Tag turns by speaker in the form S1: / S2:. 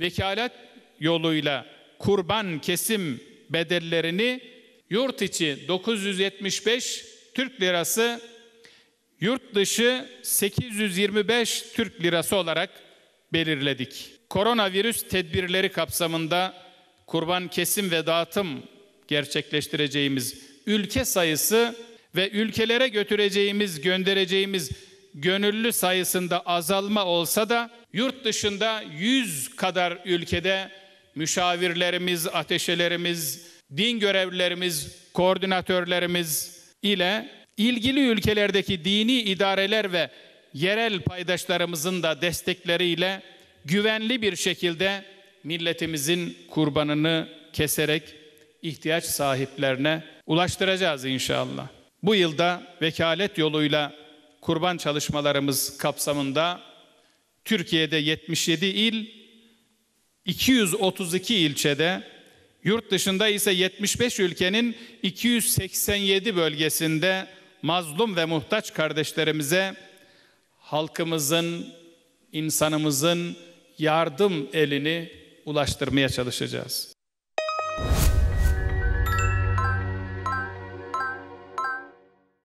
S1: vekalet yoluyla kurban kesim bedellerini yurt içi 975 Türk lirası, yurt dışı 825 Türk lirası olarak belirledik. Koronavirüs tedbirleri kapsamında kurban kesim ve dağıtım gerçekleştireceğimiz ülke sayısı ve ülkelere götüreceğimiz, göndereceğimiz gönüllü sayısında azalma olsa da yurt dışında 100 kadar ülkede müşavirlerimiz, ateşelerimiz, din görevlilerimiz, koordinatörlerimiz ile ilgili ülkelerdeki dini idareler ve yerel paydaşlarımızın da destekleriyle güvenli bir şekilde milletimizin kurbanını keserek ihtiyaç sahiplerine ulaştıracağız inşallah. Bu yılda vekalet yoluyla kurban çalışmalarımız kapsamında Türkiye'de 77 il, 232 ilçede, yurt dışında ise 75 ülkenin 287 bölgesinde mazlum ve muhtaç kardeşlerimize halkımızın, insanımızın yardım elini ulaştırmaya çalışacağız.